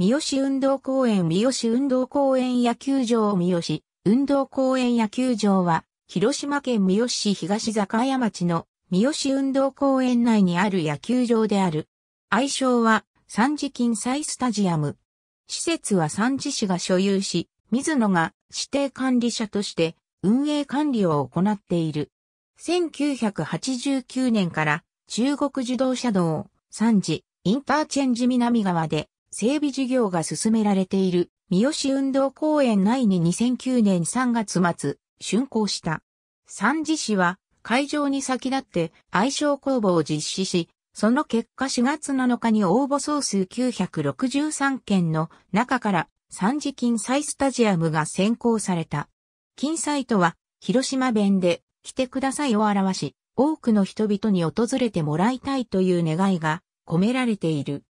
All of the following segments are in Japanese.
三好運動公園三好運動公園野球場三好運動公園野球場は、広島県三好市東坂屋町の三好運動公園内にある野球場である。愛称は、三次金西スタジアム。施設は三次市が所有し、水野が指定管理者として運営管理を行っている。1989年から中国自動車道三次インターチェンジ南側で整備事業が進められている三好運動公園内に2009年3月末、竣工した。三次市は会場に先立って愛称公募を実施し、その結果4月7日に応募総数963件の中から三次金彩スタジアムが選考された。金彩とは広島弁で来てくださいを表し、多くの人々に訪れてもらいたいという願いが込められている。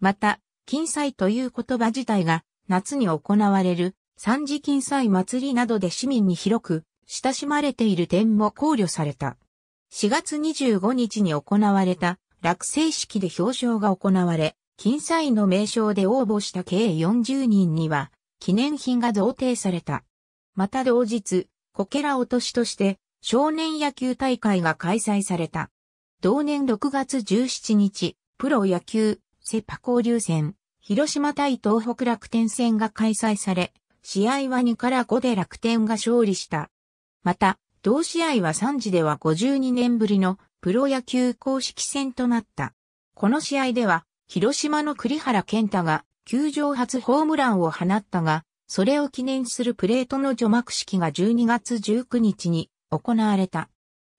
また、金祭という言葉自体が夏に行われる三次金祭祭りなどで市民に広く親しまれている点も考慮された。4月25日に行われた落成式で表彰が行われ、金祭の名称で応募した計40人には記念品が贈呈された。また同日、こけら落としとして少年野球大会が開催された。同年6月17日、プロ野球、セパ交流戦、広島対東北楽天戦が開催され、試合は2から5で楽天が勝利した。また、同試合は3時では52年ぶりのプロ野球公式戦となった。この試合では、広島の栗原健太が球場初ホームランを放ったが、それを記念するプレートの除幕式が12月19日に行われた。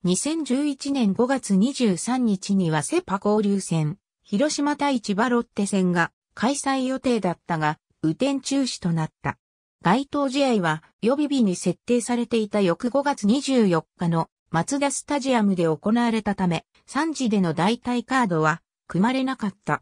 2011年5月23日にはセパ交流戦、広島対千葉ロッテ戦が開催予定だったが、雨天中止となった。該当試合は予備日に設定されていた翌5月24日の松田スタジアムで行われたため、3時での代替カードは組まれなかった。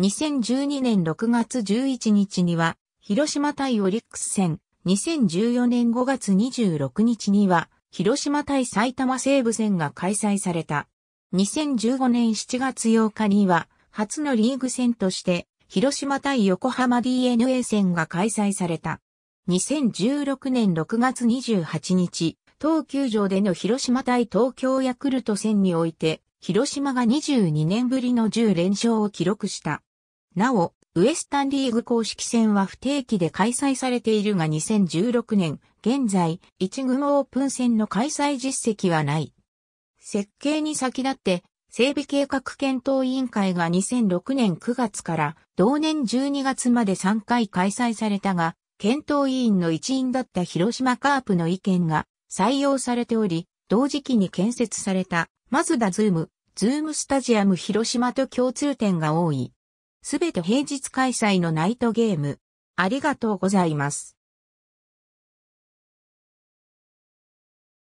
2012年6月11日には、広島対オリックス戦、2014年5月26日には、広島対埼玉西部戦が開催された。2015年7月8日には、初のリーグ戦として、広島対横浜 DNA 戦が開催された。2016年6月28日、東球場での広島対東京ヤクルト戦において、広島が22年ぶりの10連勝を記録した。なお、ウエスタンリーグ公式戦は不定期で開催されているが2016年、現在、一軍オープン戦の開催実績はない。設計に先立って、整備計画検討委員会が2006年9月から同年12月まで3回開催されたが、検討委員の一員だった広島カープの意見が採用されており、同時期に建設された、マズダズーム、ズームスタジアム広島と共通点が多い。すべて平日開催のナイトゲーム。ありがとうございます。